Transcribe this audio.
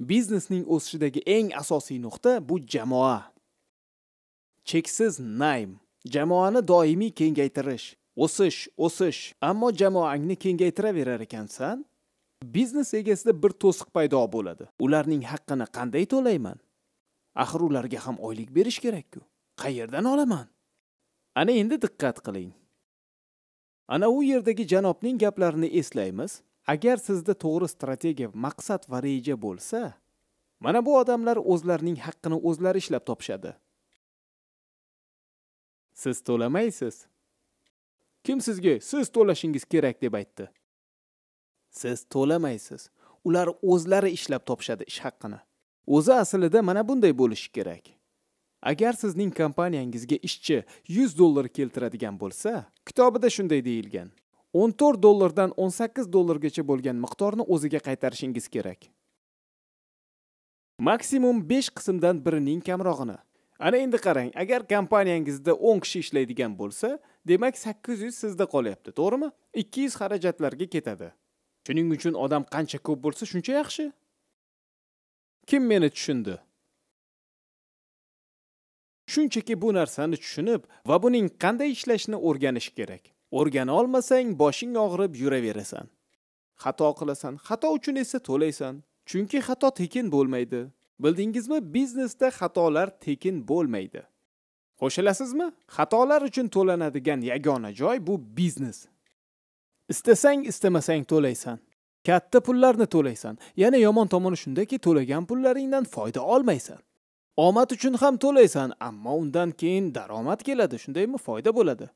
biznesning o'sishidagi eng asosiy nuqta bu jamoa cheksiz naym jamoani doimiy kengaytirish o'sish o'sish ammo jamoangni kengaytiraverar ekansan biznes egasida bir to'siq paydo bo'ladi ularning haqqini qanday to'layman axir ularga ham oylik berish kerak-ku. qayerdan olaman ana endi diqqat qiling ana u yerdagi janobning gaplarini eslaymiz agar sizda to'g'ri strategiya maqsad va reja bo'lsa mana bu odamlar o'zlarining haqqini o'zlari ishlab topishadi siz to'lamaysiz kim sizga siz to'lashingiz kerak deb aytdi siz to'lamaysiz ular o'zlari ishlab topishadi ish haqqini o'zi aslida mana bunday bo'lishi kerak agar sizning kompaniyangizga ishchi 100 dollar keltiradigan bo'lsa kitobida shunday deyilgan 14 dollardan 18 dollargacha bo'lgan miqdorni o'ziga qaytarishingiz kerak. Maksimum 5 qismdan birining kamrog'ini. Ana endi qarang, agar kompaniyangizda 10 kishi ishlaydigan bo'lsa, demak 800 sizda qolyapti, to'g'rimi? 200 xarajatlarga ketadi. Shuning uchun odam qancha ko'p bo'lsa, shuncha yaxshi. Kim meni tushundi? Shunchaki bu narsani tushunib va buning qanday ishlashini o'rganish kerak. o'rgana olmasang boshing og'rib yuraverasan xato qilasan xato uchun esa to'laysan chunki xato tekin bo'lmaydi bildingizmi biznesda xatolar tekin bo'lmaydi qo'shilasizmi xatolar uchun to'lanadigan yagona joy bu biznes istasang istamasang to'laysan katta pullarni to'laysan yana yomon tomoni shundaki to'lagan pullaringdan foyda olmaysan omad uchun ham to'laysan ammo undan keyin daromad keladi shundaymi foyda bo'ladi